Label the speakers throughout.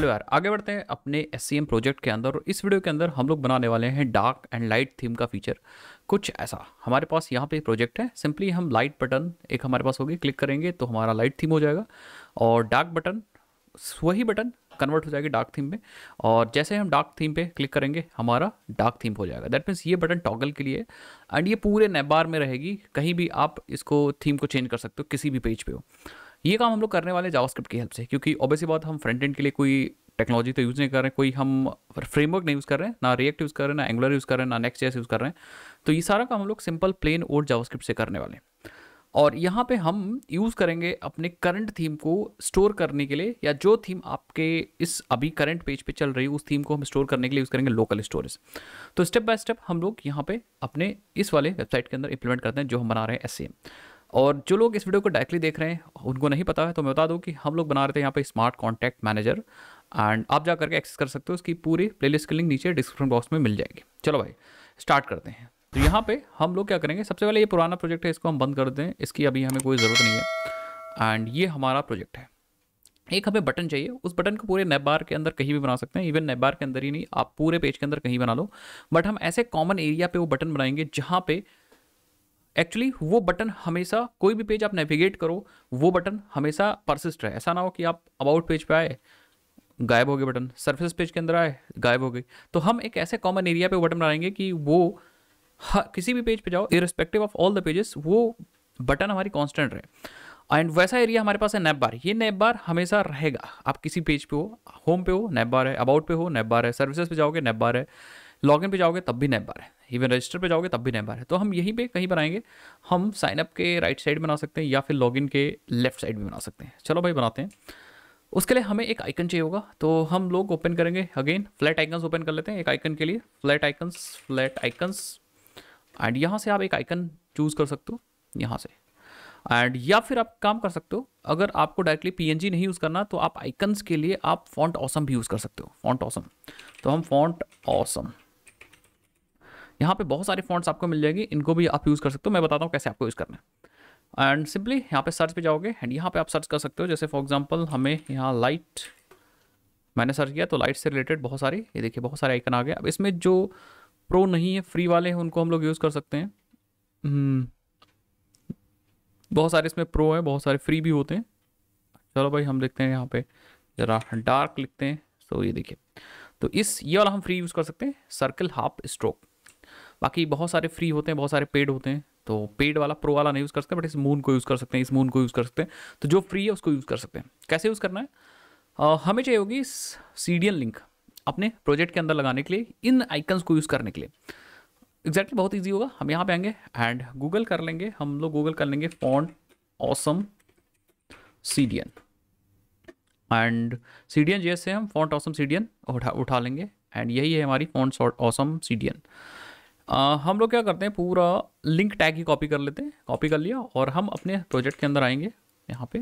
Speaker 1: चलो यार आगे बढ़ते हैं अपने एस प्रोजेक्ट के अंदर और इस वीडियो के अंदर हम लोग बनाने वाले हैं डार्क एंड लाइट थीम का फीचर कुछ ऐसा हमारे पास यहाँ पे प्रोजेक्ट है सिंपली हम लाइट बटन एक हमारे पास होगी क्लिक करेंगे तो हमारा लाइट थीम हो जाएगा और डार्क बटन वही बटन कन्वर्ट हो जाएगी डार्क थीम में और जैसे हम डार्क थीम पे क्लिक करेंगे हमारा डार्क थीम हो जाएगा दैट मीन्स ये बटन टॉगल के लिए एंड ये पूरे नेबार में रहेगी कहीं भी आप इसको थीम को चेंज कर सकते हो किसी भी पेज पे हो ये काम हम लोग करने वाले हैं जावास्क्रिप्ट की हेल्प से क्योंकि ऑब्वियसली बात हम फ्रंट एंड के लिए कोई टेक्नोलॉजी तो यूज़ नहीं कर रहे हैं कोई हम फ्रेमवर्क नहीं यूज़ कर रहे हैं ना रिएक्ट यूज़ कर रहे हैं ना एंगुलर यूज़ कर रहे हैं ना नेक्स्ट जैस यूज़ कर रहे हैं तो ये सारा काम हम लोग सिंपल प्लेन और जावास्क्रिप्ट से करने वाले हैं और यहाँ पे हम यूज़ करेंगे अपने करंट थीम को स्टोर करने के लिए या जो थीम आपके इस अभी करंट पेज पे चल रही है उस थीम को हम स्टोर करने के लिए यूज़ करेंगे लोकल स्टोरेज तो स्टेप बाय स्टेप हम लोग यहाँ पे अपने इस वाले वेबसाइट के अंदर इंप्लीमेंट करते हैं जो हम बना रहे हैं एस और जो लोग इस वीडियो को डायरेक्टली देख रहे हैं उनको नहीं पता है तो मैं बता दूं कि हम लोग बना रहे थे यहाँ पे स्मार्ट कॉन्टैक्ट मैनेजर एंड आप जा करके एक्सेस कर सकते हो उसकी पूरी प्ले लिस्ट लिंक नीचे डिस्क्रिप्शन बॉक्स में मिल जाएगी चलो भाई स्टार्ट करते हैं तो यहाँ पे हम लोग क्या करेंगे सबसे पहले ये पुराना प्रोजेक्ट है इसको हम बंद कर दें इसकी अभी हमें कोई ज़रूरत नहीं है एंड ये हमारा प्रोजेक्ट है एक हमें बटन चाहिए उस बटन को पूरे नेबार बार के अंदर कहीं भी बना सकते हैं इवन नेबार बार के अंदर ही नहीं आप पूरे पेज के अंदर कहीं बना लो बट हम ऐसे कॉमन एरिया पे वो बटन बनाएंगे जहाँ पे एक्चुअली वो बटन हमेशा कोई भी पेज आप नेविगेट करो वो बटन हमेशा परसिस्ट रहे ऐसा ना हो कि आप अबाउट पेज पे आए गायब हो गए बटन सर्फेस पेज के अंदर आए गायब हो गए तो हम एक ऐसे कॉमन एरिया पे बटन बनाएंगे कि वो किसी भी पेज पे जाओ irrespective of all the pages वो बटन हमारी कॉन्स्टेंट रहे एंड वैसा एरिया हमारे पास है नैप बार ये नैप बार हमेशा रहेगा आप किसी पेज पे हो होम पे हो नैप बार है अबाउट पे हो नैप बार है सर्विसेज पे जाओगे नैप बार है इन पे जाओगे तब भी नैप बार है इवन रजिस्टर पे जाओगे तब भी नहीं बार है तो हम यहीं पे कहीं पर आएंगे हम साइनअप के राइट साइड बना सकते हैं या फिर लॉगिन के लेफ्ट साइड भी बना सकते हैं चलो भाई बनाते हैं उसके लिए हमें एक आइकन चाहिए होगा तो हम लोग ओपन करेंगे अगेन फ्लैट आइकन्स ओपन कर लेते हैं एक आइकन के लिए flat icons flat icons and यहाँ से आप एक आइकन चूज़ कर सकते हो यहाँ से एंड या फिर आप काम कर सकते हो अगर आपको डायरेक्टली पी नहीं यूज़ करना तो आप आइकन्स के लिए आप फॉन्ट ऑसम भी यूज़ कर सकते हो फॉन्ट ऑसम तो हम फॉन्ट ऑसम awesome. यहाँ पे बहुत सारे फॉन्ट्स आपको मिल जाएगी इनको भी आप यूज़ कर सकते हो मैं बताता हूँ कैसे आपको यूज़ करना है एंड सिंपली यहाँ पे सर्च पे जाओगे एंड यहाँ पे आप सर्च कर सकते हो जैसे फॉर एग्जांपल हमें यहाँ लाइट मैंने सर्च किया तो लाइट से रिलेटेड बहुत सारे ये देखिए बहुत सारे आइकन आ गए अब इसमें जो प्रो नहीं है फ्री वाले हैं उनको हम लोग यूज़ कर सकते हैं हम्म, बहुत सारे इसमें प्रो हैं बहुत सारे फ्री भी होते हैं चलो भाई हम देखते हैं यहाँ पर ज़रा डार्क लिखते हैं तो ये देखिए तो इस ये वाला हम फ्री यूज़ कर सकते हैं सर्कल हाफ स्ट्रोक बाकी बहुत सारे फ्री होते हैं बहुत सारे पेड होते हैं तो पेड वाला प्रो वाला नहीं यूज़ कर सकते बट इस मून को यूज़ कर सकते हैं इस मून को यूज़ कर सकते हैं तो जो फ्री है उसको यूज़ कर सकते हैं कैसे यूज़ करना है आ, हमें चाहिए होगी सी लिंक अपने प्रोजेक्ट के अंदर लगाने के लिए इन आइकन्स को यूज़ करने के लिए एग्जैक्टली exactly बहुत ईजी होगा हम यहाँ पे आएंगे एंड गूगल कर लेंगे हम लोग गूगल कर लेंगे font awesome C D N and C D N जैसे हम font awesome C D N उठा उठा लेंगे एंड यही है हमारी font awesome C D N आ, हम लोग क्या करते हैं पूरा लिंक टैग ही कॉपी कर लेते हैं कॉपी कर लिया और हम अपने प्रोजेक्ट के अंदर आएंगे यहाँ पे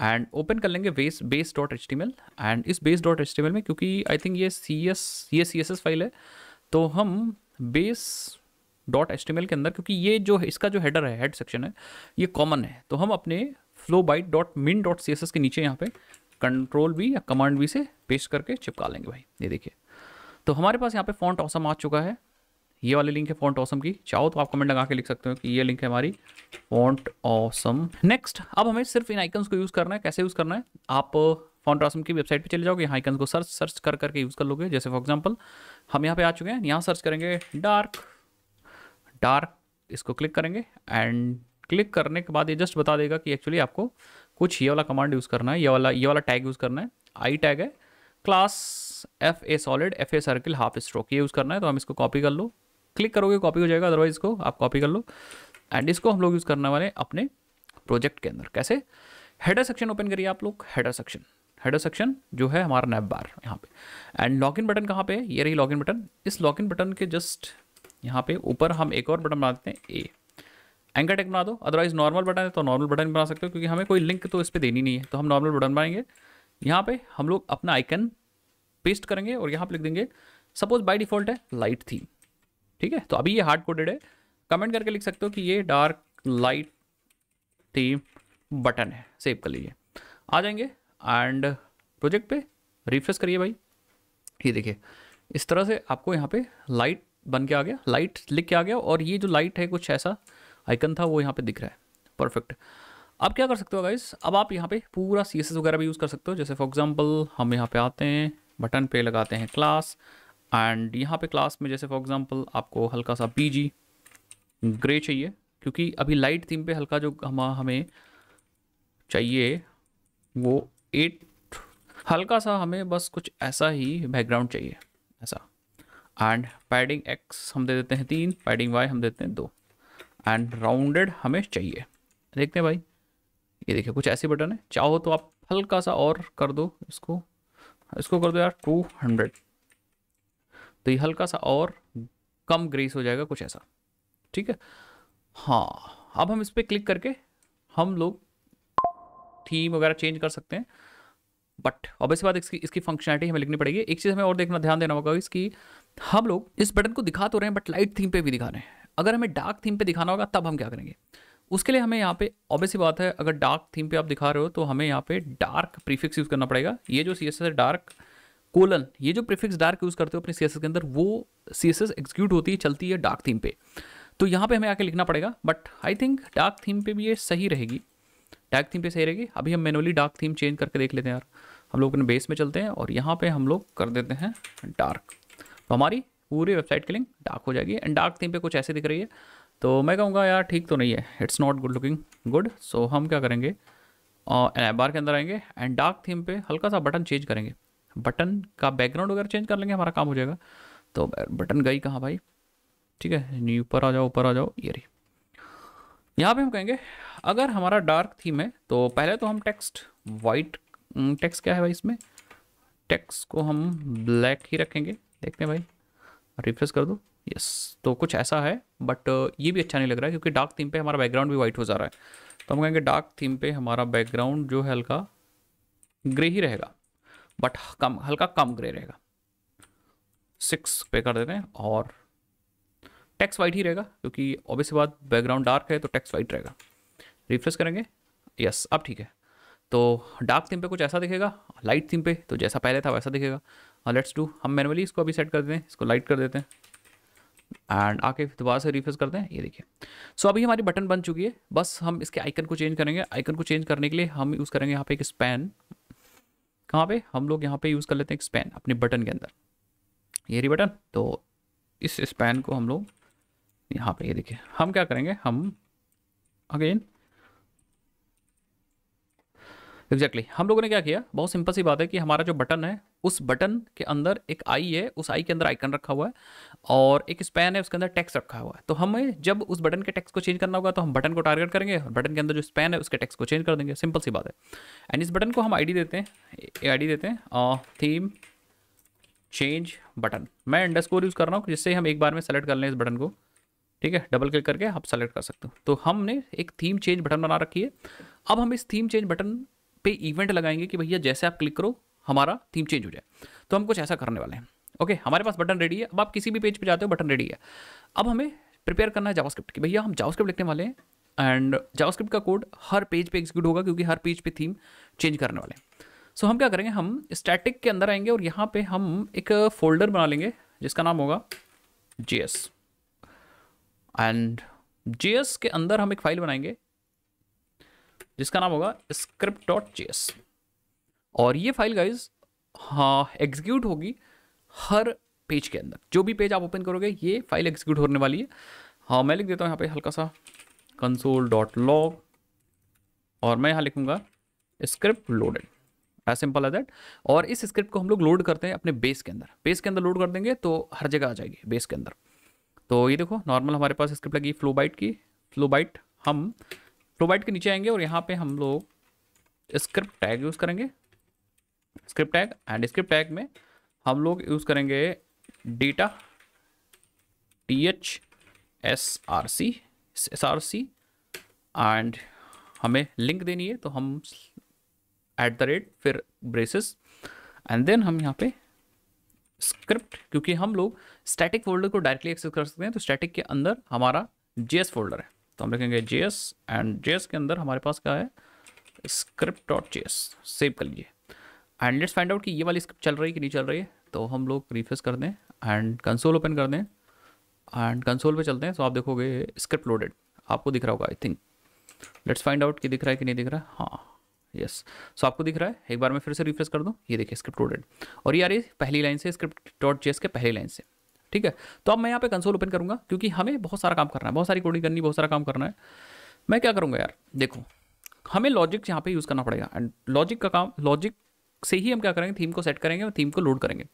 Speaker 1: एंड ओपन कर लेंगे base base dot H and इस बेस डॉट एच में क्योंकि आई थिंक ये सी एस ये सी एस एस फाइल है तो हम बेस डॉट एच के अंदर क्योंकि ये जो इसका जो हेडर है हेड सेक्शन है ये कॉमन है तो हम अपने Flowbite dot min dot C S S के नीचे यहाँ पे कंट्रोल भी या कमांड भी से पेस्ट करके चिपका लेंगे भाई ये देखिए तो हमारे पास यहाँ पे फॉन्ट औसम आ चुका है ये वाली लिंक है फॉन्ट ऑसम की चाहो तो आप कमेंट लगा के लिख सकते हो कि ये लिंक है हमारी फॉन्ट ऑसम नेक्स्ट अब हमें सिर्फ इन आइकन्स को यूज़ करना है कैसे यूज़ करना है आप फॉन्ट uh, ऑसम की वेबसाइट पे चले जाओगे यहाँ आइकन्स को सर्च सर्च कर करके यूज़ कर लोगे जैसे फॉर एग्जाम्पल हम यहाँ पे आ चुके हैं यहाँ सर्च करेंगे डार्क डार्क इसको क्लिक करेंगे एंड क्लिक करने के बाद ये जस्ट बता देगा कि एक्चुअली आपको कुछ ये वाला कमांड यूज़ करना है ये वाला ये वाला टैग यूज़ करना है आई टैग है class F A solid F A circle half stroke ये यूज़ करना है तो हम इसको कॉपी कर लो क्लिक करोगे कॉपी हो जाएगा अदरवाइज इसको आप कॉपी कर लो एंड इसको हम लोग यूज़ करने वाले अपने प्रोजेक्ट के अंदर कैसे हेडर सेक्शन ओपन करिए आप लोग हेडर सेक्शन हेडर सेक्शन जो है हमारा नैप बार यहाँ पे एंड लॉगिन बटन कहाँ पे ये रही लॉगिन बटन इस लॉगिन बटन के जस्ट यहाँ पे ऊपर हम एक और बटन बना देते हैं ए एंकर टेक बना दो अदरवाइज नॉर्मल बटन है तो नॉर्मल बटन बना सकते हो क्योंकि हमें कोई लिंक तो इस पर देनी नहीं है तो हम नॉर्मल बटन बनाएंगे यहाँ पे हम लोग अपना आइकन पेस्ट करेंगे और यहाँ पर लिख देंगे सपोज बाई डिफॉल्ट है लाइट थीम ठीक है तो अभी ये हार्ड कोडेड है कमेंट करके लिख सकते हो कि ये डार्क लाइट थीम बटन है सेव कर लीजिए आ जाएंगे एंड प्रोजेक्ट पे रिफ्रेश करिए भाई ये देखिए इस तरह से आपको यहाँ पे लाइट बन के आ गया लाइट लिख के आ गया और ये जो लाइट है कुछ ऐसा आइकन था वो यहाँ पे दिख रहा है परफेक्ट अब क्या कर सकते हो गाइस अब आप यहाँ पे पूरा सी वगैरह भी यूज़ कर सकते हो जैसे फॉर एग्जांपल हम यहाँ पे आते हैं बटन पे लगाते हैं क्लास एंड यहाँ पे क्लास में जैसे फॉर एग्जांपल आपको हल्का सा पीजी ग्रे चाहिए क्योंकि अभी लाइट थीम पे हल्का जो हम हमें चाहिए वो एट हल्का सा हमें बस कुछ ऐसा ही बैकग्राउंड चाहिए ऐसा एंड पैडिंग एक्स हम दे देते हैं तीन पैडिंग वाई हम देते हैं दो एंड राउंडेड हमें चाहिए देखते हैं भाई ये देखिए कुछ ऐसे बटन है चाहो तो आप हल्का सा और कर दो इसको इसको कर दो यार टू हंड्रेड तो ये हल्का सा और कम ग्रेस हो जाएगा कुछ ऐसा ठीक है हाँ अब हम इस पर क्लिक करके हम लोग थीम वगैरह चेंज कर सकते हैं बट अब इसके बाद इसकी इसकी फंक्शनलिटी हमें लिखनी पड़ेगी एक चीज़ हमें और देखना ध्यान देना होगा इसकी हम लोग इस बटन को दिखा तो रहे हैं बट लाइट थीम पे भी दिखा रहे हैं अगर हमें डार्क थीम पे दिखाना होगा तब हम क्या करेंगे उसके लिए हमें यहाँ पे ऑब्वियस ही बात है अगर डार्क थीम पे आप दिखा रहे हो तो हमें यहाँ पे डार्क प्रीफिक्स यूज़ करना पड़ेगा ये जो सी एस डार्क कोलन ये जो प्रिफिक्स डार्क यूज़ करते हो अपने सीएसएस के अंदर वो सीएसएस एग्जीक्यूट होती है चलती है डार्क थीम पे तो यहाँ पे हमें आके लिखना पड़ेगा but I think dark theme पे भी ये सही रहेगी डार्क थीम पे सही रहेगी अभी हम मैनुअली डार्क थीम चेंज करके देख लेते हैं यार हम लोग अपने बेस में चलते हैं और यहाँ पे हम लोग कर देते हैं डार्क तो हमारी पूरी वेबसाइट की लिंक डार्क हो जाएगी एंड डार्क थीम पे कुछ ऐसे दिख रही है तो मैं कहूँगा यार ठीक तो नहीं है it's not good looking good so हम क्या करेंगे बार के अंदर आएंगे एंड डार्क थीम पे हल्का सा बटन चेंज करेंगे बटन का बैकग्राउंड वगैरह चेंज कर लेंगे हमारा काम हो जाएगा तो बटन गई कहाँ भाई ठीक है नहीं ऊपर आ जाओ ऊपर आ जाओ ये रही यहाँ पे हम कहेंगे अगर हमारा डार्क थीम है तो पहले तो हम टेक्स्ट वाइट टेक्स्ट क्या है भाई इसमें टेक्स्ट को हम ब्लैक ही रखेंगे देखते हैं भाई रिफ्रेश कर दो यस तो कुछ ऐसा है बट ये भी अच्छा नहीं लग रहा है क्योंकि डार्क थीम पे हमारा बैकग्राउंड भी वाइट हो जा रहा है तो हम कहेंगे डार्क थीम पे हमारा बैकग्राउंड जो है हल्का ग्रे ही रहेगा बट कम हल्का कम ग्रे रहेगा सिक्स पे कर देते हैं और टेक्स वाइट ही रहेगा क्योंकि के बात बैकग्राउंड डार्क है तो टेक्स वाइट रहेगा रिफ्रेस करेंगे यस अब ठीक है तो डार्क थीम पे कुछ ऐसा दिखेगा लाइट थीम पे तो जैसा पहले था वैसा दिखेगा लेट्स uh, डू हम मैनुअली इसको अभी सेट कर देते हैं इसको लाइट कर देते हैं एंड आके दोबारा से रिफ्रेस करते हैं ये देखिए सो so, अभी हमारी बटन बन चुकी है बस हम इसके आइकन को चेंज करेंगे आइकन को चेंज करने के लिए हम यूज़ करेंगे यहाँ पे एक स्पैन कहाँ पे हम लोग यहाँ पे यूज़ कर लेते हैं स्पैन अपने बटन के अंदर ये रही बटन तो इस स्पैन को हम लोग यहाँ पे ये देखिए हम क्या करेंगे हम अगेन एग्जैक्टली exactly. हम लोगों ने क्या किया बहुत सिंपल सी बात है कि हमारा जो बटन है उस बटन के अंदर एक आई है उस आई के अंदर आइकन रखा हुआ है और एक स्पैन है उसके अंदर टेक्स रखा हुआ है तो हमें जब उस बटन के टेक्स को चेंज करना होगा तो हम बटन को टारगेट करेंगे और बटन के अंदर जो स्पैन है उसके टेक्स को चेंज कर देंगे सिंपल सी बात है एंड इस बटन को हम आई देते हैं आई देते हैं थीम चेंज बटन मैं इंडस्कोर यूज़ कर रहा हूँ जिससे हम एक बार में सेलेक्ट कर लें इस बटन को ठीक है डबल क्लिक करके आप सेलेक्ट कर सकते हो तो हमने एक थीम चेंज बटन बना रखी है अब हम इस थीम चेंज बटन पे इवेंट लगाएंगे कि भैया जैसे आप क्लिक करो हमारा थीम चेंज हो जाए तो हम कुछ ऐसा करने वाले हैं ओके हमारे पास बटन रेडी है अब आप किसी भी पेज पे जाते हो बटन रेडी है अब हमें प्रिपेयर करना है जावास्क्रिप्ट की भैया हम जावास्क्रिप्ट लिखने वाले हैं एंड जावास्क्रिप्ट का कोड हर पेज पे एग्जीक्यूट होगा क्योंकि हर पेज पे थीम चेंज करने वाले हैं सो so, हम क्या करेंगे हम स्टैटिक के अंदर आएंगे और यहाँ पे हम एक फोल्डर बना लेंगे जिसका नाम होगा जे एंड जे के अंदर हम एक फाइल बनाएंगे जिसका नाम होगा स्क्रिप्ट डॉट जेएस और ये फाइल गाइज हाँ एग्जीक्यूट होगी हर पेज के अंदर जो भी पेज आप ओपन करोगे ये फाइल एग्जीक्यूट होने वाली है हाँ मैं लिख देता हूँ यहाँ पे हल्का सा कंसोल डॉट लॉग और मैं यहाँ लिखूँगा script loaded as simple as that और इस स्क्रिप्ट को हम लोग लोड करते हैं अपने बेस के अंदर बेस के अंदर लोड कर देंगे तो हर जगह आ जाएगी बेस के अंदर तो ये देखो नॉर्मल हमारे पास स्क्रिप्ट लगी फ्लो बाइट की फ्लो बाइट हम प्रोवाइड के नीचे आएंगे और यहाँ पे हम लोग स्क्रिप्ट टैग यूज़ करेंगे script tag and script tag में हम लोग यूज़ करेंगे data T H S R C S R C and हमें लिंक देनी है तो हम एट द रेट फिर ब्रेसिस एंड देन हम यहाँ पे स्क्रिप्ट क्योंकि हम लोग स्टैटिक फोल्डर को डायरेक्टली एक्सेस कर सकते हैं तो स्टैटिक के अंदर हमारा जेएस फोल्डर है तो हम लिखेंगे J S and J S के अंदर हमारे पास क्या है script dot J S save कर लीजिए एंड लेट्स फाइंड आउट कि ये वाली स्क्रिप्ट चल रही है कि नहीं चल रही है तो हम लोग रिफ्रेश कर दें एंड कंसोल ओपन कर दें एंड कंसोल पे चलते हैं तो आप देखोगे स्क्रिप्ट लोडेड आपको दिख रहा होगा I think let's find out कि दिख रहा है कि नहीं दिख रहा है हाँ यस सो so, आपको दिख रहा है एक बार मैं फिर से रिफ्रेश कर दूँ ये देखिए स्क्रिप्ट लोडेड और ये आ रही है पहली लाइन से स्क्रिप्ट डॉट जे के पहली लाइन से ठीक है तो अब मैं यहाँ पे कंसोल ओपन करूँगा क्योंकि हमें बहुत सारा काम करना है बहुत सारी कोडिंग करनी बहुत सारा काम करना है मैं क्या करूँगा यार देखो हमें लॉजिक यहाँ पे यूज़ करना पड़ेगा एंड लॉजिक का काम लॉजिक से ही हम क्या करेंगे थीम को सेट करेंगे और थीम को लोड करेंगे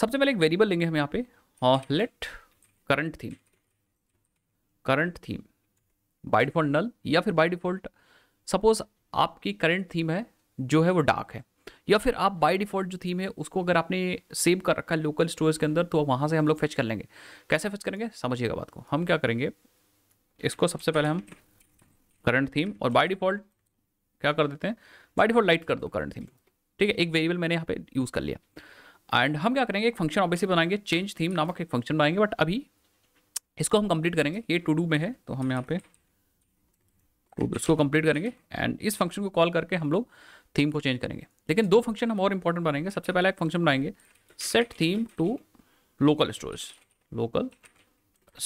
Speaker 1: सबसे पहले एक वेरिएबल लेंगे हम यहाँ पे और let current theme current theme by default null या फिर बाई डिफॉल्ट सपोज आपकी करंट थीम है जो है वो डार्क है या फिर आप बाई डिफ़ॉल्ट जो थीम है उसको अगर आपने सेव कर रखा है लोकल स्टोरेज के अंदर तो वहाँ से हम लोग फेच कर लेंगे कैसे फेच करेंगे समझिएगा बात को हम क्या करेंगे इसको सबसे पहले हम करंट थीम और बाई डिफ़ॉल्ट क्या कर देते हैं बाई डिफ़ॉल्ट लाइट कर दो करंट थीम ठीक है एक वेरिएबल मैंने यहाँ पे यूज़ कर लिया एंड हम क्या करेंगे एक फंक्शन ऑब्वियसली बनाएंगे चेंज थीम नामक एक फंक्शन बनाएंगे बट अभी इसको हम कंप्लीट करेंगे ये टू डू में है तो हम यहाँ पे इसको कंप्लीट करेंगे एंड इस फंक्शन को कॉल करके हम लोग थीम को चेंज करेंगे लेकिन दो फंक्शन हम और इंपॉर्टेंट बनाएंगे सबसे पहला एक फंक्शन बनाएंगे set theme to local storage local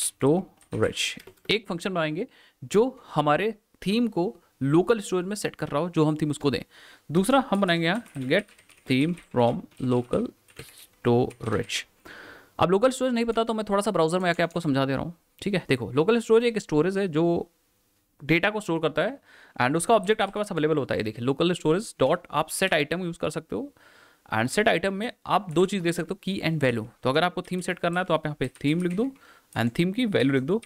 Speaker 1: storage एक फंक्शन बनाएंगे जो हमारे थीम को लोकल स्टोरेज में सेट कर रहा हो जो हम थीम उसको दें दूसरा हम बनाएंगे यहाँ get theme from local storage अब लोकल स्टोरेज नहीं पता तो मैं थोड़ा सा ब्राउजर में आके आपको समझा दे रहा हूँ ठीक है देखो लोकल स्टोरेज एक स्टोरेज है जो डेटा को स्टोर करता है एंड उसका ऑब्जेक्ट आपके पास अवेलेबल होता है देखिए लोकल स्टोरेज डॉट आप सेट आइटम यूज़ कर सकते हो एंड सेट आइटम में आप दो चीज़ दे सकते हो की एंड वैल्यू तो अगर आपको थीम सेट करना है तो आप यहाँ पे थीम लिख दो एंड थीम की वैल्यू लिख दो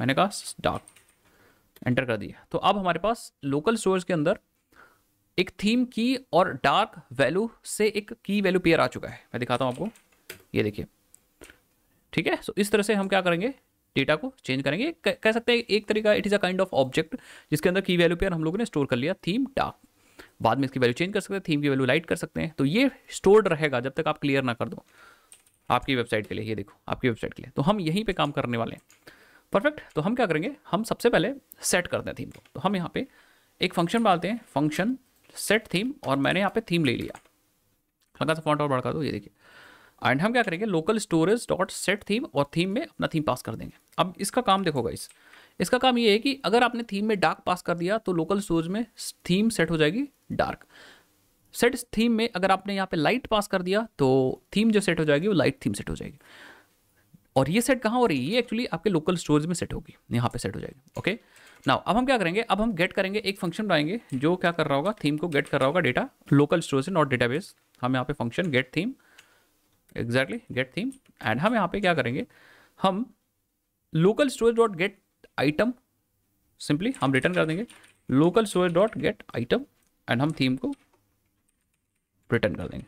Speaker 1: मैंने कहा डार्क एंटर कर दिया तो अब हमारे पास लोकल स्टोरेज के अंदर एक थीम की और डार्क वैल्यू से एक की वैल्यू पेयर आ चुका है मैं दिखाता हूँ आपको ये देखिए ठीक है सो इस तरह से हम क्या करेंगे डेटा को चेंज करेंगे कह सकते हैं एक तरीका it is a kind of object जिसके अंदर की वैल्यू पेयर हम लोगों ने स्टोर कर लिया थीम डार्क बाद में इसकी वैल्यू चेंज कर सकते हैं थीम की वैल्यू लाइट कर सकते हैं तो ये स्टोर्ड रहेगा जब तक आप क्लियर ना कर दो आपकी वेबसाइट के लिए ये देखो आपकी वेबसाइट के लिए तो हम यहीं पे काम करने वाले हैं परफेक्ट तो हम क्या करेंगे हम सबसे पहले सेट करते हैं थीम को तो हम यहाँ पे एक फंक्शन डालते हैं फंक्शन सेट थीम और मैंने यहाँ पे थीम ले लिया हल्का सा फॉन्ट और बढ़ कर दो ये देखिए एंड हम क्या करेंगे local storage dot set theme और थीम में अपना थीम पास कर देंगे अब इसका काम देखो गाइस इसका काम ये है कि अगर आपने थीम में डार्क पास कर दिया तो लोकल स्टोरेज में थीम सेट हो जाएगी डार्क सेट थीम में अगर आपने यहाँ पे लाइट पास कर दिया तो थीम जो सेट हो जाएगी वो लाइट थीम सेट हो जाएगी और ये सेट कहाँ हो रही है ये एक्चुअली आपके लोकल स्टोरेज में सेट होगी यहाँ पे सेट हो जाएगी ओके नाउ अब हम क्या करेंगे अब हम गेट करेंगे एक फंक्शन बनाएंगे जो क्या कर रहा होगा थीम को गेट कर रहा होगा data local storage not database हम यहाँ पे function get theme exactly get theme and हम यहाँ पे क्या करेंगे हम local storage dot get item simply हम रिटर्न कर देंगे local storage dot get item and हम थीम को रिटर्न कर देंगे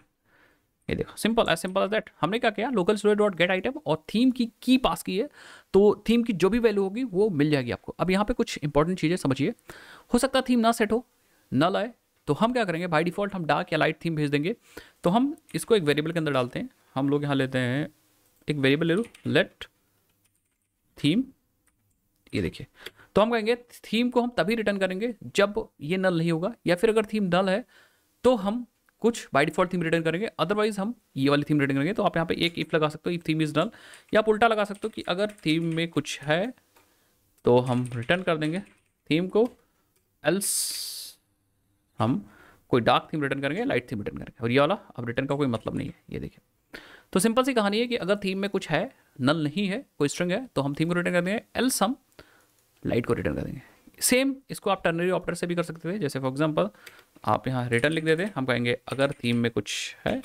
Speaker 1: ये देखो simple as simple as that हमने क्या किया local storage dot get item और थीम की की पास की है तो थीम की जो भी वैल्यू होगी वो मिल जाएगी आपको अब यहाँ पे कुछ इंपॉर्टेंट चीज़ें समझिए हो सकता है थीम ना सेट हो ना लाए तो हम क्या करेंगे बाई डिफॉल्ट हम डार्क या लाइट थीम भेज देंगे तो हम इसको एक वेरिएबल के अंदर डालते हैं हम लोग यहाँ लेते हैं एक वेरिएबल ले लो लेट थीम ये देखिए तो हम कहेंगे थीम को हम तभी रिटर्न करेंगे जब ये नल नहीं होगा या फिर अगर थीम नल है तो हम कुछ बाई डिफॉल्ट थीम रिटर्न करेंगे अदरवाइज हम ये वाली थीम रिटर्न करेंगे तो आप यहाँ पे एक इफ लगा सकते हो इफ थीम इज नल या आप उल्टा लगा सकते हो कि अगर थीम में कुछ है तो हम रिटर्न कर देंगे थीम को एल्स हम कोई डार्क थीम रिटर्न करेंगे लाइट थीम रिटर्न करेंगे और ये वाला अब रिटर्न का कोई मतलब नहीं है ये देखिए तो सिंपल सी कहानी है कि अगर थीम में कुछ है नल नहीं है कोई स्ट्रिंग है तो हम थीम को रिटर्न कर देंगे एल्स हम लाइट को रिटर्न कर देंगे सेम इसको आप टर्नरी ऑपरेटर से भी कर सकते थे जैसे फॉर एग्जाम्पल आप यहाँ रिटर्न लिख देते हम कहेंगे अगर थीम में कुछ है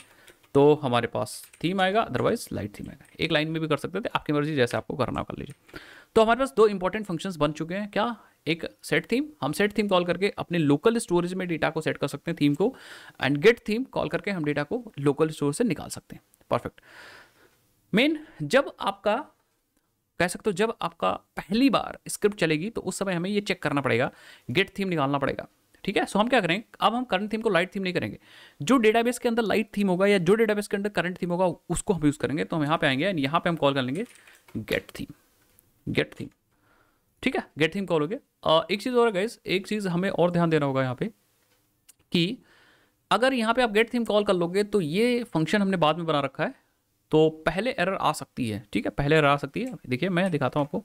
Speaker 1: तो हमारे पास थीम आएगा अदरवाइज लाइट थीम आएगा एक लाइन में भी कर सकते थे आपकी मर्जी जैसे आपको करना कर लीजिए तो हमारे पास दो इंपॉर्टेंट फंक्शंस बन चुके हैं क्या एक सेट थीम हम सेट थीम कॉल करके अपने लोकल स्टोरेज में डेटा को सेट कर सकते हैं थीम को एंड गेट थीम कॉल करके हम डेटा को लोकल स्टोर से निकाल सकते हैं परफेक्ट मेन जब आपका कह सकते हो जब आपका पहली बार स्क्रिप्ट चलेगी तो उस समय हमें ये चेक करना पड़ेगा गेट थीम निकालना पड़ेगा ठीक है सो so, हम क्या करें अब हम करंट थीम को लाइट थीम नहीं करेंगे जो डेटाबेस के अंदर लाइट थीम होगा या जो डेटाबेस के अंदर करंट थीम होगा उसको हम यूज़ करेंगे तो हम यहाँ पे आएंगे एंड यहाँ पे हम कॉल कर लेंगे गेट थीम गेट थीम ठीक है गेट थीम कॉल हो गया एक चीज़ और गाइज एक चीज़ हमें और ध्यान देना होगा यहाँ पे कि अगर यहाँ पे आप गेट थीम कॉल कर लोगे तो ये फंक्शन हमने बाद में बना रखा है तो पहले एरर आ सकती है ठीक है पहले एरर आ सकती है देखिए मैं दिखाता हूँ आपको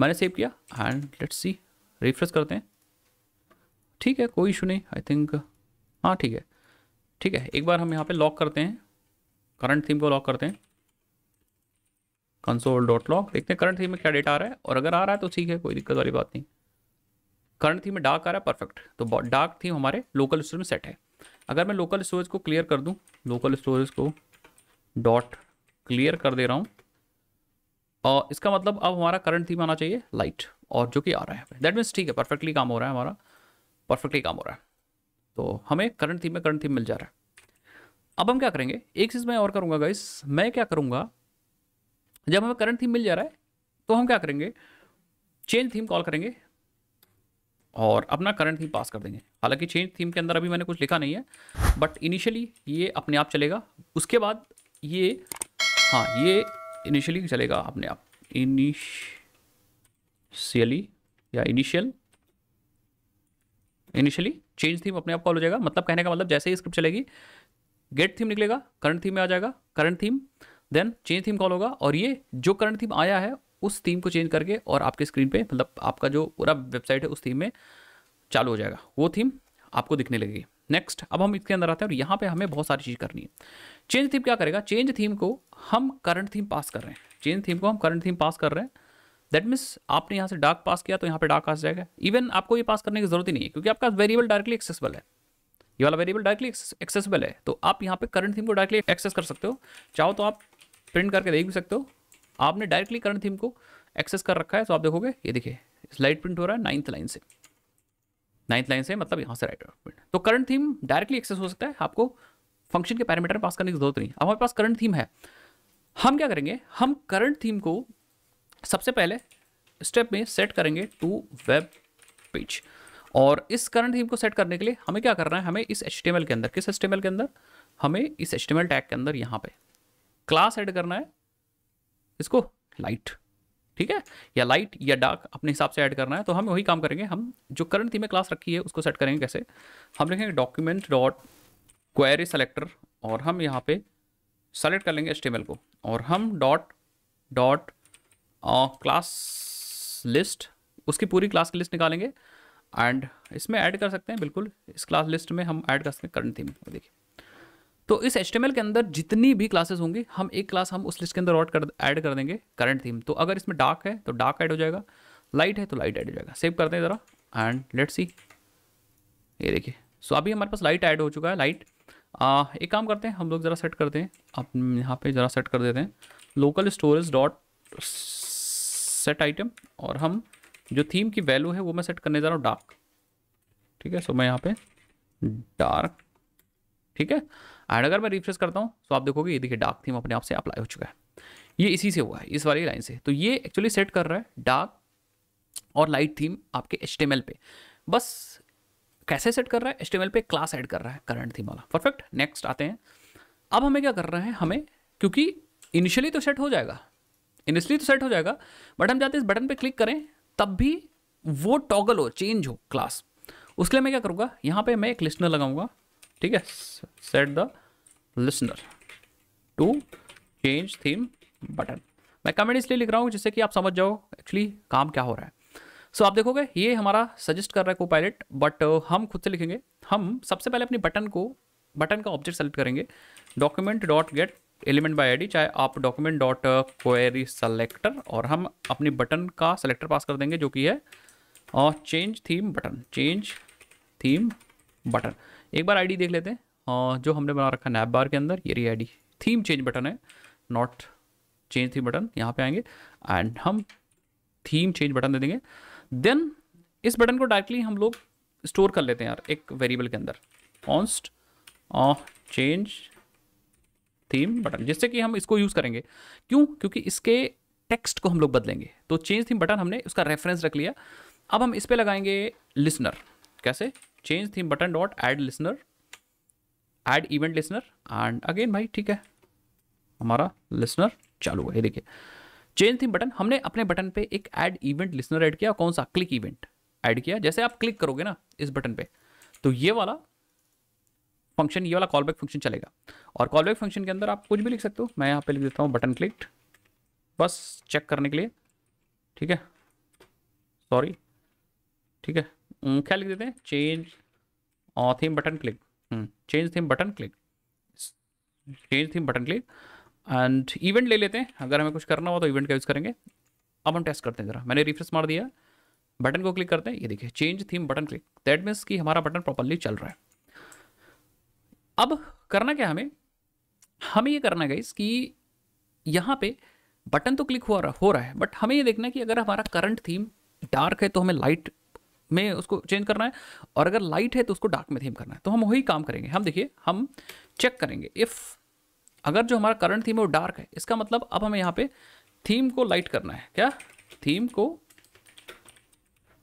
Speaker 1: मैंने सेव किया एंड लेट्स सी रिफ्रेश करते हैं ठीक है कोई इशू नहीं आई थिंक हाँ ठीक है ठीक है एक बार हम यहाँ पे लॉक करते हैं करंट थीम को लॉक करते हैं कंसोल डॉट लॉग देखते हैं करंट थीम में क्या डेटा आ रहा है और अगर आ रहा है तो ठीक है कोई दिक्कत वाली बात नहीं करंट थी में डार्क आ रहा है परफेक्ट तो डार्क थीम हमारे लोकल स्टोरेज में सेट है अगर मैं लोकल स्टोरेज को क्लियर कर दूँ लोकल स्टोरेज को डॉट क्लियर कर दे रहा हूँ और इसका मतलब अब हमारा करंट थीम आना चाहिए लाइट और जो कि आ रहा है दैट मीन्स ठीक है परफेक्टली काम हो रहा है हमारा परफेक्टली काम हो रहा है तो हमें करंट थीम में करंट थीम मिल जा रहा है अब हम क्या करेंगे एक चीज़ मैं और करूँगा गाइस मैं क्या करूँगा जब हमें करंट थीम मिल जा रहा है तो हम क्या करेंगे चेंज थीम कॉल करेंगे और अपना करंट थीम पास कर देंगे हालांकि चेंज थीम के अंदर अभी मैंने कुछ लिखा नहीं है बट इनिशियली ये अपने आप चलेगा उसके बाद ये हाँ ये इनिशियली चलेगा अपने आप इनिशियली या इनिशियल इनिशियली चेंज थीम अपने आप कॉल हो जाएगा मतलब कहने का मतलब जैसे ही स्क्रिप्ट चलेगी गेट थीम निकलेगा करंट थीम में आ जाएगा current theme then change theme call होगा और ये जो करंट थीम आया है उस थीम को चेंज करके और आपके स्क्रीन पे मतलब आपका जो पूरा वेबसाइट है उस थीम में चालू हो जाएगा वो थीम आपको दिखने लगेगी नेक्स्ट अब हम इसके अंदर आते हैं और यहाँ पे हमें बहुत सारी चीज़ करनी है चेंज थीम क्या करेगा चेंज थीम को हम करंट थीम पास कर रहे हैं चेंज थीम को हम करंट थीम पास कर रहे हैं दैट मीन्स आपने यहाँ से डार्क पास किया तो यहाँ पे डार्क आ जाएगा इवन आपको ये पास करने की जरूरत ही नहीं है क्योंकि आपका वेरिएबल डायरेक्टली एक्सेसबल है ये वाला वेरिएबल डायरेक्टली एक्सेसबल है तो आप यहाँ पे करंट थीम को डायरेक्टली एक्सेस कर सकते हो चाहो तो आप प्रिंट करके देख भी सकते हो आपने डायरेक्टली करंट थीम को एक्सेस कर रखा है तो आप देखोगे ये देखिए स्लाइड प्रिंट हो रहा है नाइन्थ लाइन से नाइन्थ लाइन से मतलब यहाँ से राइट प्रिंट तो करंट थीम डायरेक्टली एक्सेस हो सकता है आपको फंक्शन के पैरामीटर पास करने की जरूरत नहीं हमारे पास करंट थीम है हम क्या करेंगे हम करंट थीम को सबसे पहले स्टेप में सेट करेंगे टू वेब पेज और इस करंट थीम को सेट करने के लिए हमें क्या करना है हमें इस एच के अंदर किस एच के अंदर हमें इस एच टैग के अंदर यहाँ पे क्लास ऐड करना है इसको लाइट ठीक है या लाइट या डार्क अपने हिसाब से ऐड करना है तो हम वही काम करेंगे हम जो करंट थी में क्लास रखी है उसको सेट करेंगे कैसे हम लिखेंगे डॉक्यूमेंट डॉट क्वेरी सेलेक्टर और हम यहाँ पे सेलेक्ट कर लेंगे एस को और हम डॉट डॉट क्लास लिस्ट उसकी पूरी क्लास की लिस्ट निकालेंगे एंड इसमें ऐड कर सकते हैं बिल्कुल इस क्लास लिस्ट में हम ऐड कर सकते हैं करंट थीम देखिए तो इस एच के अंदर जितनी भी क्लासेस होंगी हम एक क्लास हम उस लिस्ट के अंदर कर ऐड कर देंगे करंट थीम तो अगर इसमें डार्क है तो डार्क ऐड हो जाएगा लाइट है तो लाइट ऐड हो जाएगा सेव करते हैं ज़रा एंड लेट्स सी ये देखिए सो अभी हमारे पास लाइट ऐड हो चुका है लाइट आ, एक काम करते हैं हम लोग ज़रा सेट करते हैं आप यहाँ पे ज़रा सेट कर देते हैं local storage dot set item और हम जो थीम की वैल्यू है वो मैं सेट करने जा रहा हूँ डार्क ठीक है सो मैं यहाँ पे डार्क ठीक है एंड अगर मैं रिफ्रेश करता हूँ तो आप देखोगे ये देखिए डार्क थीम अपने आप से अप्लाई हो चुका है ये इसी से हुआ है इस वाली लाइन से तो ये एक्चुअली सेट कर रहा है डार्क और लाइट थीम आपके एच पे बस कैसे सेट कर रहा है एच पे क्लास ऐड कर रहा है करंट थीम वाला परफेक्ट नेक्स्ट आते हैं अब हमें क्या कर रहे है हमें क्योंकि इनिशियली तो सेट हो जाएगा इनिशियली तो सेट हो जाएगा बट हम जाते हैं इस बटन पे क्लिक करें तब भी वो टॉगल हो चेंज हो क्लास उसके लिए मैं क्या करूँगा यहाँ पे मैं एक लिस्टनर लगाऊंगा ठीक है set the listener to change theme button मैं कमेंट इसलिए लिख रहा हूँ जिससे कि आप समझ जाओ एक्चुअली काम क्या हो रहा है सो so, आप देखोगे ये हमारा सजेस्ट कर रहा है को पायलट बट हम खुद से लिखेंगे हम सबसे पहले अपनी बटन को बटन का ऑब्जेक्ट सेलेक्ट करेंगे document dot get element by I चाहे आप डॉक्यूमेंट डॉट क्वेरी सेलेक्टर और हम अपनी बटन का सेलेक्टर पास कर देंगे जो कि है और change theme button change theme button एक बार आईडी देख लेते हैं जो हमने बना रखा नैप बार के अंदर ये रही आईडी थीम चेंज बटन है नॉट चेंज थीम बटन यहाँ पे आएंगे एंड हम थीम चेंज बटन दे देंगे देन इस बटन को डायरेक्टली हम लोग स्टोर कर लेते हैं यार एक वेरिएबल के अंदर कॉन्स्ट चेंज थीम बटन जिससे कि हम इसको यूज़ करेंगे क्यों क्योंकि इसके टेक्स्ट को हम लोग बदलेंगे तो चेंज थीम बटन हमने उसका रेफरेंस रख लिया अब हम इस पर लगाएंगे लिसनर कैसे change theme button dot add listener add event listener and again भाई ठीक है हमारा लिसनर चालू है ये देखिए चेंज थीम बटन हमने अपने बटन पे एक ऐड इवेंट लिसनर ऐड किया कौन सा क्लिक इवेंट ऐड किया जैसे आप क्लिक करोगे ना इस बटन पे तो ये वाला फंक्शन ये वाला कॉल बैक फंक्शन चलेगा और कॉल बैक फंक्शन के अंदर आप कुछ भी लिख सकते हो मैं यहाँ पे लिख देता हूँ बटन क्लिक बस चेक करने के लिए ठीक है सॉरी ठीक है हम्म, क्या लिख देते हैं चेंज और theme button click change theme button click change theme button click and event ले लेते हैं अगर हमें कुछ करना हो तो इवेंट का यूज़ करेंगे अब हम टेस्ट करते हैं ज़रा मैंने रिफ्रेश मार दिया बटन को क्लिक करते हैं ये देखिए change theme button click that means कि हमारा बटन प्रॉपरली चल रहा है अब करना क्या हमें हमें ये करना गाइस कि यहाँ पे बटन तो क्लिक हो रहा हो रहा है बट हमें ये देखना कि अगर हमारा करंट थीम डार्क है तो हमें लाइट में उसको चेंज करना है और अगर लाइट है तो उसको डार्क में थीम करना है तो हम वही काम करेंगे हम देखिए हम चेक करेंगे इफ़ अगर जो हमारा करंट थीम है वो डार्क है इसका मतलब अब हमें यहाँ पे थीम को लाइट करना है क्या थीम को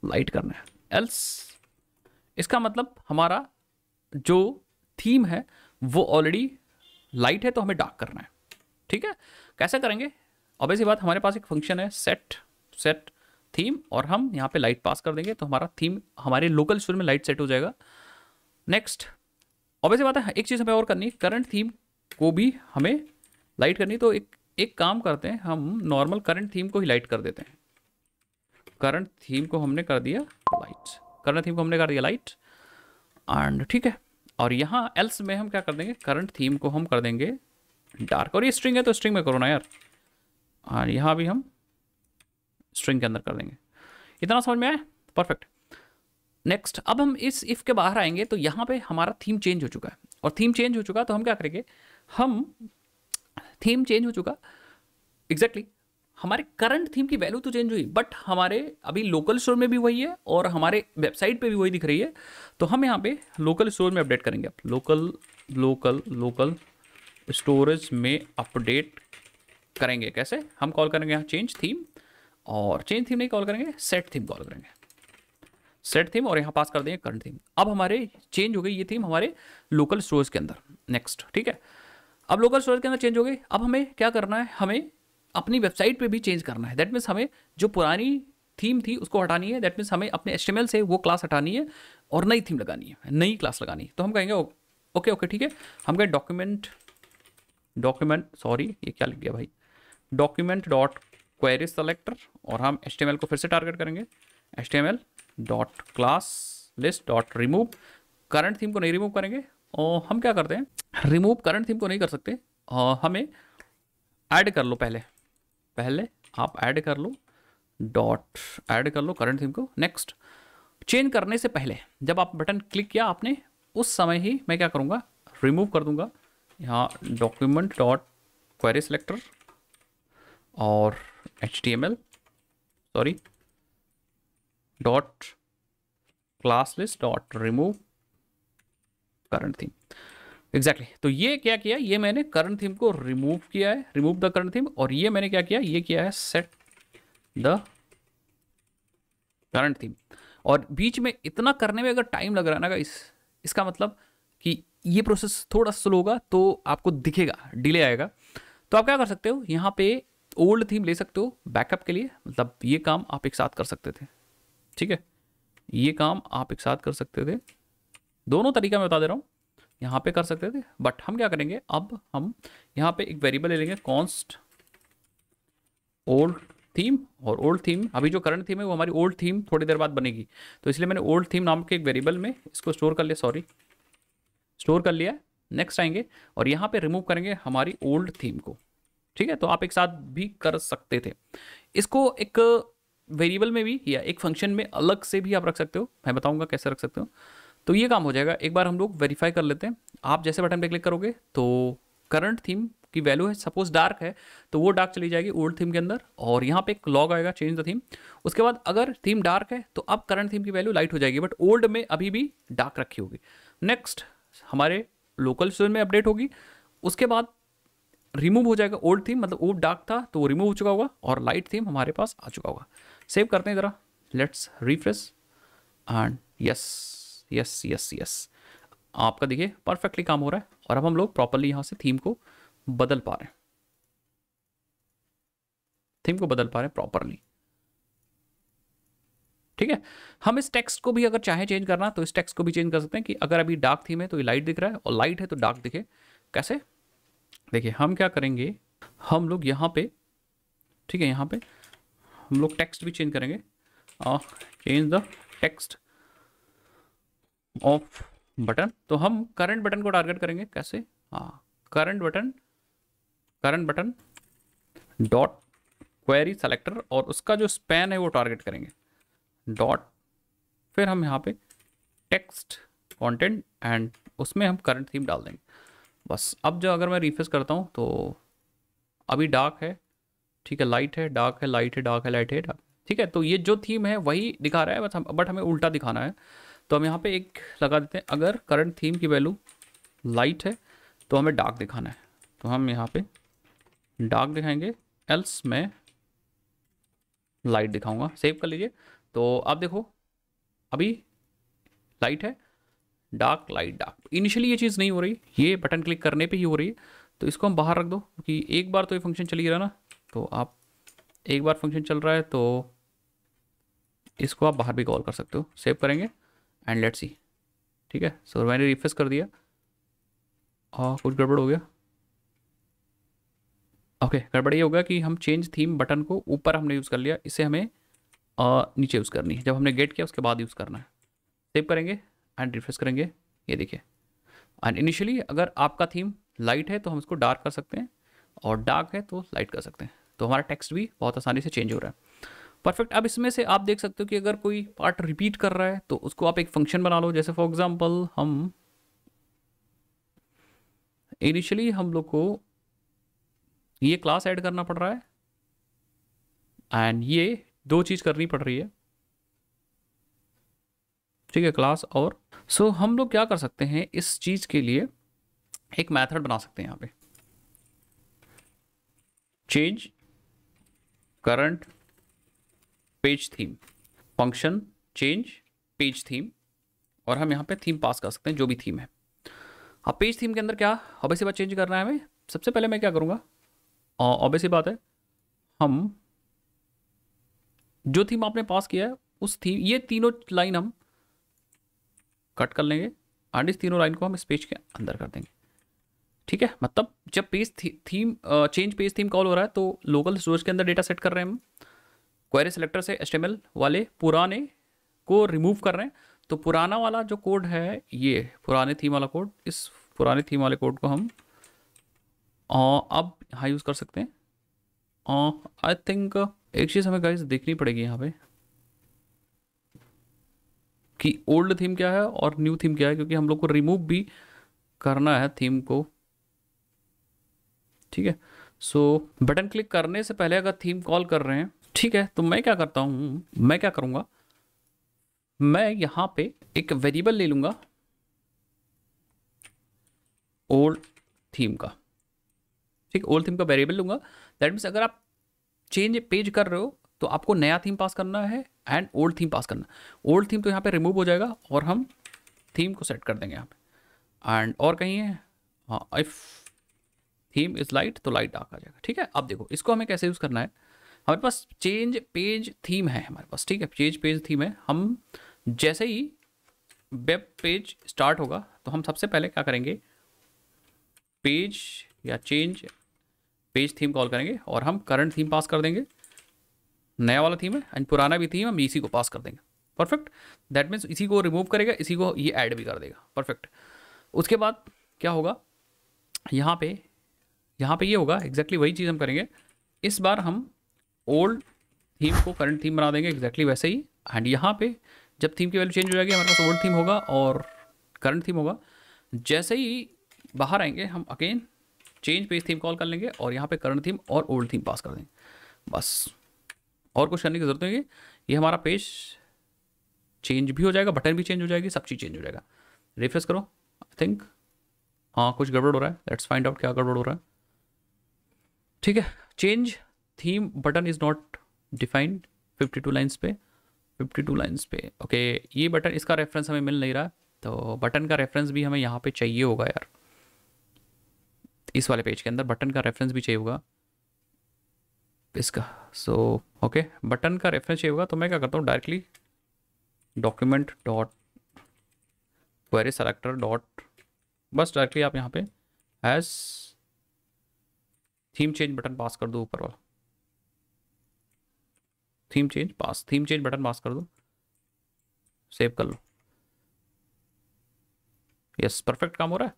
Speaker 1: लाइट करना है एल्स इसका मतलब हमारा जो थीम है वो ऑलरेडी लाइट है तो हमें डार्क करना है ठीक है कैसे करेंगे ऑब्वियसली बात हमारे पास एक फंक्शन है सेट सेट थीम और हम यहाँ पे लाइट पास कर देंगे तो हमारा थीम हमारे लोकल स्टोर में लाइट सेट हो जाएगा नेक्स्ट और वैसे बात है एक चीज़ हमें और करनी है करंट थीम को भी हमें लाइट करनी तो एक एक काम करते हैं हम नॉर्मल करंट थीम को ही लाइट कर देते हैं करंट थीम को हमने कर दिया लाइट करंट थीम को हमने कर दिया लाइट एंड ठीक है और यहाँ एल्स में हम क्या कर देंगे करंट थीम को हम कर देंगे डार्क और ये स्ट्रिंग है तो स्ट्रिंग में करो ना यार और यहाँ भी हम स्ट्रिंग के अंदर कर देंगे इतना समझ में आया परफेक्ट नेक्स्ट अब हम इस इफ़ के बाहर आएंगे तो यहाँ पे हमारा थीम चेंज हो चुका है और थीम चेंज हो चुका तो हम क्या करेंगे हम थीम चेंज हो चुका एग्जैक्टली exactly, हमारे करंट थीम की वैल्यू तो चेंज हुई बट हमारे अभी लोकल स्टोर में भी वही है और हमारे वेबसाइट पे भी वही दिख रही है तो हम यहाँ पे लोकल स्टोर में अपडेट करेंगे आप लोकल लोकल लोकल स्टोरेज में अपडेट करेंगे कैसे हम कॉल करेंगे यहाँ चेंज थीम और चेंज थीम नहीं कॉल करेंगे सेट थीम कॉल करेंगे सेट थीम और यहाँ पास कर देंगे करंट थीम अब हमारे चेंज हो गई ये थीम हमारे लोकल स्टोरेज के अंदर नेक्स्ट ठीक है अब लोकल स्टोरेज के अंदर चेंज हो गई अब हमें क्या करना है हमें अपनी वेबसाइट पे भी चेंज करना है दैट मीन्स हमें जो पुरानी थीम थी उसको हटानी है दैट मीन्स हमें अपने एस्टिमेल से वो क्लास हटानी है और नई थीम लगानी है नई क्लास लगानी है तो हम कहेंगे ओके ओके ठीक है हम कहें डॉक्यूमेंट डॉक्यूमेंट सॉरी ये क्या लिख गया भाई डॉक्यूमेंट डॉट क्वेरी सेलेक्टर और हम एच को फिर से टारगेट करेंगे H dot class list dot remove current theme को नहीं रिमूव करेंगे और हम क्या करते हैं रिमूव करंट थीम को नहीं कर सकते और हमें ऐड कर लो पहले पहले आप ऐड कर लो डॉट ऐड कर लो करंट थीम को नेक्स्ट चेंज करने से पहले जब आप बटन क्लिक किया आपने उस समय ही मैं क्या करूँगा रिमूव कर दूंगा यहाँ डॉक्यूमेंट डॉट क्वेरी सेलेक्टर और H T M L sorry dot class list dot remove current theme exactly तो ये क्या किया ये मैंने करंट थीम को रिमूव किया है रिमूव द करंट थीम और ये मैंने क्या किया ये किया है सेट द करंट थीम और बीच में इतना करने में अगर टाइम लग रहा है ना इस इसका मतलब कि ये प्रोसेस थोड़ा स्लो होगा तो आपको दिखेगा डिले आएगा तो आप क्या कर सकते हो यहाँ पे ओल्ड थीम ले सकते हो बैकअप के लिए मतलब ये काम आप एक साथ कर सकते थे ठीक है ये काम आप एक साथ कर सकते थे दोनों तरीका मैं बता दे रहा हूँ यहाँ पे कर सकते थे बट हम क्या करेंगे अब हम यहाँ पे एक वेरिएबल ले लेंगे कॉन्स्ट ओल्ड थीम और ओल्ड थीम अभी जो करंट थीम है वो हमारी ओल्ड थीम थोड़ी देर बाद बनेगी तो इसलिए मैंने ओल्ड थीम नाम के एक वेरिएबल में इसको स्टोर कर लिया सॉरी स्टोर कर लिया नेक्स्ट आएंगे और यहाँ पे रिमूव करेंगे हमारी ओल्ड थीम को ठीक है तो आप एक साथ भी कर सकते थे इसको एक वेरिएबल में भी या एक फंक्शन में अलग से भी आप रख सकते हो मैं बताऊंगा कैसे रख सकते हो तो ये काम हो जाएगा एक बार हम लोग वेरीफाई कर लेते हैं आप जैसे बटन पर क्लिक करोगे तो करंट थीम की वैल्यू है सपोज डार्क है तो वो डार्क चली जाएगी ओल्ड थीम के अंदर और यहाँ पे एक लॉग आएगा चेंज द थीम उसके बाद अगर थीम डार्क है तो अब करंट थीम की वैल्यू लाइट हो जाएगी बट ओल्ड में अभी भी डार्क रखी होगी नेक्स्ट हमारे लोकल स्टोर में अपडेट होगी उसके बाद रिमूव हो जाएगा ओल्ड थीम मतलब ओल्ड डार्क था तो वो रिमूव हो चुका होगा और लाइट थीम हमारे पास आ चुका होगा सेव करते हैं ज़रा let's refresh and yes yes yes yes आपका देखिए परफेक्टली काम हो रहा है और अब हम लोग प्रॉपरली यहाँ से थीम को बदल पा रहे हैं थीम को बदल पा रहे हैं प्रॉपरली ठीक है हम इस टेक्स्ट को भी अगर चाहे चेंज करना तो इस टेक्स्ट को भी चेंज कर सकते हैं कि अगर अभी डार्क थीम है तो ये लाइट दिख रहा है और लाइट है तो डार्क दिखे कैसे देखिए हम क्या करेंगे हम लोग यहाँ पे ठीक है यहाँ पे हम लोग टेक्स्ट भी चेंज करेंगे change the text of button तो हम करंट बटन को टारगेट करेंगे कैसे हाँ current button current button dot query selector और उसका जो स्पैन है वो टारगेट करेंगे डॉट फिर हम यहाँ पे टेक्स्ट कंटेंट एंड उसमें हम करंट थीम डाल देंगे बस अब जो अगर मैं रिफ्रेश करता हूँ तो अभी डार्क है ठीक है लाइट है डार्क है लाइट है डार्क है लाइट है डार्क ठीक है तो ये जो थीम है वही दिखा रहा है बस हम बट हमें उल्टा दिखाना है तो हम यहाँ पे एक लगा देते हैं अगर करंट थीम की वैल्यू लाइट है तो हमें डार्क दिखाना है तो हम यहाँ पे डार्क दिखाएंगे एल्स मैं लाइट दिखाऊंगा सेव कर लीजिए तो आप देखो अभी लाइट है डार्क लाइट डार्क इनिशियली ये चीज़ नहीं हो रही ये बटन क्लिक करने पे ही हो रही है तो इसको हम बाहर रख दो क्योंकि एक बार तो ये फंक्शन चल ही रहा ना तो आप एक बार फंक्शन चल रहा है तो इसको आप बाहर भी कॉल कर सकते हो सेव करेंगे एंड लेट्स सी ठीक है सो मैंने रिफ्रेश कर दिया और कुछ गड़बड़ हो गया ओके okay, गड़बड़ ये होगा कि हम चेंज थीम बटन को ऊपर हमने यूज़ कर लिया इसे हमें आ, नीचे यूज़ करनी है जब हमने गेट किया उसके बाद यूज़ करना है सेव करेंगे एंड रिफ्रेश करेंगे ये देखिए एंड इनिशियली अगर आपका थीम लाइट है तो हम इसको डार्क कर सकते हैं और डार्क है तो लाइट कर सकते हैं तो हमारा टेक्स्ट भी बहुत आसानी से चेंज हो रहा है परफेक्ट अब इसमें से आप देख सकते हो कि अगर कोई पार्ट रिपीट कर रहा है तो उसको आप एक फंक्शन बना लो जैसे फॉर एग्जांपल हम इनिशियली हम लोग को ये क्लास ऐड करना पड़ रहा है एंड ये दो चीज़ करनी पड़ रही है ठीक है क्लास और सो so, हम लोग क्या कर सकते हैं इस चीज़ के लिए एक मेथड बना सकते हैं यहाँ पे change current page theme function change page theme और हम यहाँ पे थीम पास कर सकते हैं जो भी थीम है अब पेज थीम के अंदर क्या ऑब्वियसली बात चेंज करना है हमें सबसे पहले मैं क्या करूँगा ऑब्वियसली बात है हम जो थीम आपने पास किया है उस थीम ये तीनों लाइन हम कट कर लेंगे एंड इस तीनों लाइन को हम इस पेज के अंदर कर देंगे ठीक है मतलब जब पेज थी, theme change page theme call हो रहा है तो लोकल स्टोरेज के अंदर डेटा सेट कर रहे हैं हम क्वेरी सेलेक्टर से एस वाले पुराने को रिमूव कर रहे हैं तो पुराना वाला जो कोड है ये पुराने थीम वाला कोड इस पुराने थीम वाले कोड को हम आ, अब यहाँ यूज़ कर सकते हैं आई थिंक एक चीज़ हमें गाइज देखनी पड़ेगी यहाँ पे कि ओल्ड थीम क्या है और न्यू थीम क्या है क्योंकि हम लोग को रिमूव भी करना है थीम को ठीक है सो so, बटन क्लिक करने से पहले अगर थीम कॉल कर रहे हैं ठीक है तो मैं क्या करता हूँ मैं क्या करूँगा मैं यहाँ पे एक वेरिएबल ले लूँगा ओल्ड थीम का ठीक ओल्ड थीम का वेरिएबल लूँगा दैट मीन्स अगर आप चेंज पेज कर रहे हो तो आपको नया थीम पास करना है एंड ओल्ड थीम पास करना ओल्ड थीम तो यहाँ पे रिमूव हो जाएगा और हम थीम को सेट कर देंगे यहाँ पे एंड और कहीं है हाँ इफ़ थीम इज़ लाइट तो लाइट डार्क आ जाएगा ठीक है अब देखो इसको हमें कैसे यूज़ करना है हमारे पास चेंज पेज थीम है हमारे पास ठीक है चेंज पेज थीम है हम जैसे ही वेब पेज स्टार्ट होगा तो हम सबसे पहले क्या करेंगे पेज या चेंज पेज थीम कॉल करेंगे और हम करंट थीम पास कर देंगे नया वाला थीम है एंड पुराना भी थीम हम इसी को पास कर देंगे परफेक्ट दैट मीन्स इसी को रिमूव करेगा इसी को ये ऐड भी कर देगा परफेक्ट उसके बाद क्या होगा यहाँ पे यहाँ पे ये होगा एग्जैक्टली वही चीज़ हम करेंगे इस बार हम ओल्ड थीम को करंट थीम बना देंगे एग्जैक्टली वैसे ही एंड यहाँ पे जब थीम की वैल्यू चेंज हो जाएगी हमारे पास ओल्ड थीम होगा और करंट थीम होगा जैसे ही बाहर आएंगे हम again change page theme call कर लेंगे और यहाँ पे करंट थीम और ओल्ड थीम पास कर देंगे बस और कुछ करने की ज़रूरत नहीं ये हमारा पेज चेंज भी हो जाएगा बटन भी चेंज हो जाएगी सब चीज़ चेंज हो जाएगा रिफ्रेश करो आई थिंक हाँ कुछ गड़बड़ हो रहा है लेट्स फाइंड आउट क्या गड़बड़ हो रहा है ठीक है change theme button is not defined 52 lines पे 52 लाइंस पे ओके ये बटन इसका रेफरेंस हमें मिल नहीं रहा है तो बटन का रेफरेंस भी हमें यहाँ पे चाहिए होगा यार इस वाले पेज के अंदर बटन का रेफरेंस भी चाहिए होगा इसका सो ओके बटन का रेफरेंस ये होगा तो मैं क्या करता हूँ directly document dot query selector dot बस डायरेक्टली आप यहाँ पे as theme change button pass कर दो ऊपर वाला theme change pass theme change button pass कर दो सेव कर लो यस परफेक्ट काम हो रहा है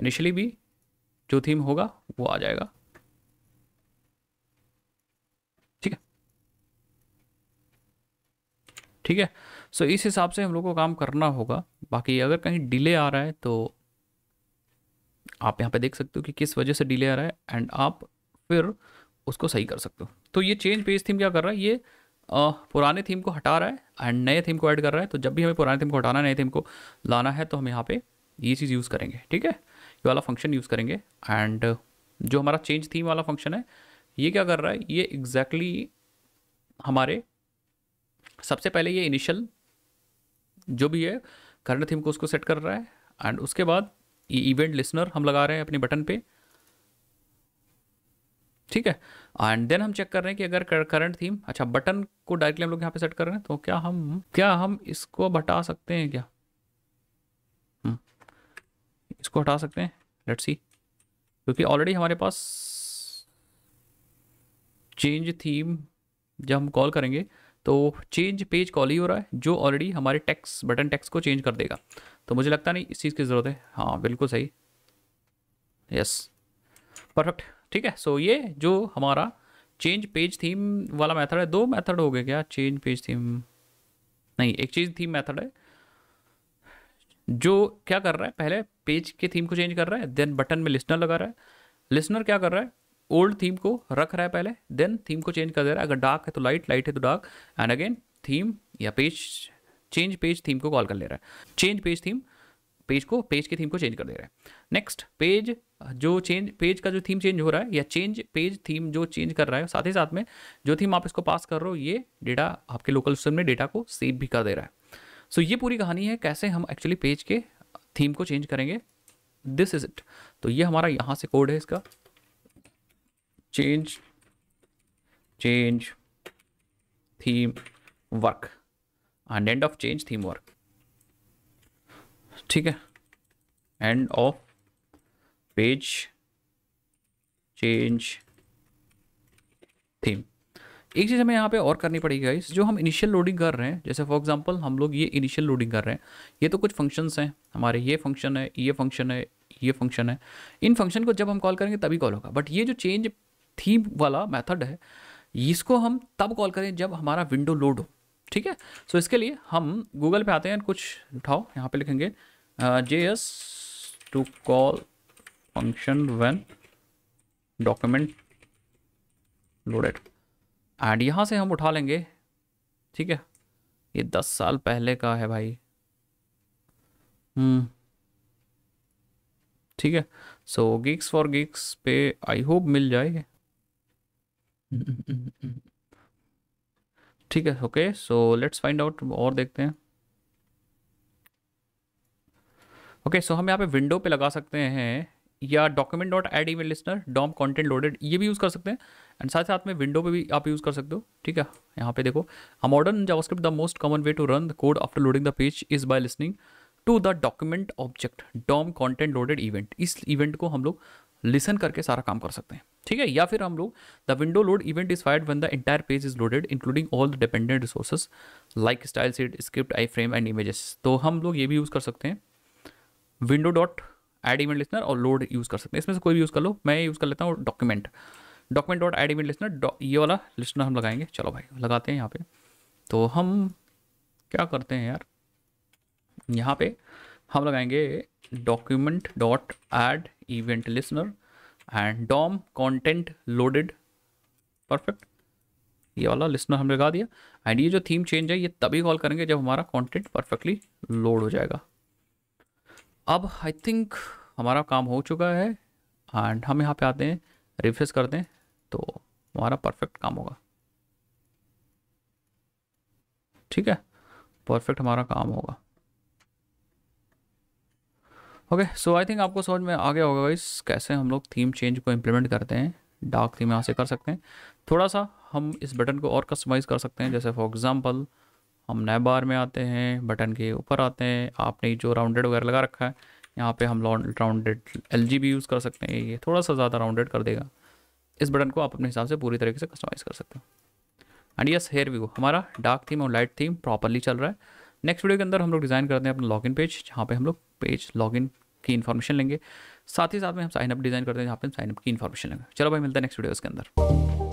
Speaker 1: इनिशियली भी जो थीम होगा वो आ जाएगा ठीक है सो इस हिसाब से हम लोग को काम करना होगा बाकी अगर कहीं डिले आ रहा है तो आप यहाँ पे देख सकते हो कि किस वजह से डिले आ रहा है एंड आप फिर उसको सही कर सकते हो तो ये चेंज पेज थीम क्या कर रहा है ये आ, पुराने थीम को हटा रहा है एंड नए थीम को ऐड कर रहा है तो जब भी हमें पुराने थीम को हटाना है नए थीम को लाना है तो हम यहाँ पे ये चीज़ यूज़ करेंगे ठीक है ये वाला फंक्शन यूज़ करेंगे एंड जो हमारा चेंज थीम वाला फंक्शन है ये क्या कर रहा है ये एग्जैक्टली exactly हमारे सबसे पहले ये इनिशियल जो भी है करंट थीम को उसको सेट कर रहा है एंड उसके बाद ये इवेंट लिसनर हम लगा रहे हैं अपने बटन पे ठीक है एंड देन हम चेक कर रहे हैं कि अगर करंट थीम अच्छा बटन को डायरेक्टली हम लोग यहाँ पे सेट कर रहे हैं तो क्या हम क्या हम इसको हटा सकते हैं क्या हम्म। इसको हटा सकते हैं लेट्स सी क्योंकि ऑलरेडी हमारे पास चेंज थीम जब हम कॉल करेंगे तो चेंज पेज कॉल ही हो रहा है जो ऑलरेडी हमारे टैक्स बटन टैक्स को चेंज कर देगा तो मुझे लगता नहीं इस चीज़ की ज़रूरत है हाँ बिल्कुल सही यस परफेक्ट ठीक है सो so, ये जो हमारा चेंज पेज थीम वाला मेथड है दो मेथड हो गए क्या चेंज पेज थीम नहीं एक चीज थीम मेथड है जो क्या कर रहा है पहले पेज के थीम को चेंज कर रहा है देन बटन में लिस्नर लगा रहा है लिस्नर क्या कर रहा है ओल्ड थीम को रख रहा है पहले देन थीम को चेंज कर दे रहा है अगर डार्क है तो लाइट लाइट है तो डार्क एंड अगेन थीम या पेज चेंज पेज थीम को कॉल कर ले रहा है चेंज पेज थीम पेज को पेज की थीम को चेंज कर दे रहा है नेक्स्ट पेज जो चेंज पेज का जो थीम चेंज हो रहा है या चेंज पेज थीम जो चेंज कर रहा है साथ ही साथ में जो थीम आप इसको पास कर रहे हो ये डेटा आपके लोकल सिस्टम में डेटा को सेव भी कर दे रहा है सो so, ये पूरी कहानी है कैसे हम एक्चुअली पेज के थीम को चेंज करेंगे दिस इज इट तो ये हमारा यहाँ से कोड है इसका change change theme work and end of change theme work ठीक है end of page change theme एक चीज़ हमें यहाँ पे और करनी पड़ेगी गाइस जो हम इनिशियल लोडिंग कर रहे हैं जैसे फॉर एग्जांपल हम लोग ये इनिशियल लोडिंग कर रहे हैं ये तो कुछ फंक्शंस हैं हमारे ये फंक्शन है ये फंक्शन है ये फंक्शन है इन फंक्शन को जब हम कॉल करेंगे तभी कॉल होगा बट ये जो चेंज थीम वाला मेथड है इसको हम तब कॉल करें जब हमारा विंडो लोड हो ठीक है सो so इसके लिए हम गूगल पे आते हैं कुछ उठाओ यहाँ पे लिखेंगे J S to call function when document loaded and यहाँ से हम उठा लेंगे ठीक है ये दस साल पहले का है भाई हम्म। ठीक है सो गिग्स फॉर गिग्स पे आई होप मिल जाए ठीक है okay so let's find out और देखते हैं ओके सो हम यहाँ पे विंडो पे लगा सकते हैं या document dot add event listener DOM content loaded ये भी यूज़ कर सकते हैं एंड साथ साथ में विंडो पे भी आप यूज़ कर सकते हो ठीक है यहाँ पे देखो a modern JavaScript the most common way to run the code after loading the page is by listening to the document object DOM content loaded event इस इवेंट को हम लोग लिसन करके सारा काम कर सकते हैं ठीक है या फिर हम लोग the window load event is fired when the entire page is loaded including all the dependent resources like stylesheet script iframe and images तो हम लोग ये भी यूज़ कर सकते हैं window dot add event listener और load use कर सकते हैं इसमें से कोई भी यूज़ कर लो मैं यूज़ कर लेता हूँ document document dot add event listener ये वाला लिस्नर हम लगाएंगे चलो भाई लगाते हैं यहाँ पे तो हम क्या करते हैं यार यहाँ पे हम लगाएंगे document dot add event listener and DOM content loaded perfect ये वाला लिस्टनर हमने लगा दिया एंड ये जो थीम चेंज है ये तभी कॉल करेंगे जब हमारा कॉन्टेंट परफेक्टली लोड हो जाएगा अब आई थिंक हमारा काम हो चुका है एंड हम यहाँ पे आते हैं रिफ्रेश करते हैं तो हमारा परफेक्ट काम होगा ठीक है परफेक्ट हमारा काम होगा ओके सो आई थिंक आपको समझ में आ गया होगा इस कैसे हम लोग थीम चेंज को इम्प्लीमेंट करते हैं डार्क थीम यहाँ से कर सकते हैं थोड़ा सा हम इस बटन को और कस्टमाइज़ कर सकते हैं जैसे फॉर एग्ज़ाम्पल हम नए बार में आते हैं बटन के ऊपर आते हैं आपने जो राउंडेड वगैरह लगा रखा है यहाँ पे हम राउंडेड एल भी यूज़ कर सकते हैं ये थोड़ा सा ज़्यादा राउंडेड कर देगा इस बटन को आप अपने हिसाब से पूरी तरीके से कस्टमाइज़ कर सकते हो एंड यस हेयर व्यू हमारा डार्क थीम और लाइट थीम प्रॉपरली चल रहा है नेक्स्ट वीडियो के अंदर हम लोग डिज़ाइन करते हैं अपना लॉगिन पेज जहाँ पे हम लोग पेज लॉगिन की इन्फॉर्मेशन लेंगे साथ ही साथ में हम साइनअप डिज़ाइन करते हैं जहाँ पे हम साइनअप की इन्फॉर्मेशन लेंगे चलो भाई मिलता है नेक्स्ट वीडियो के अंदर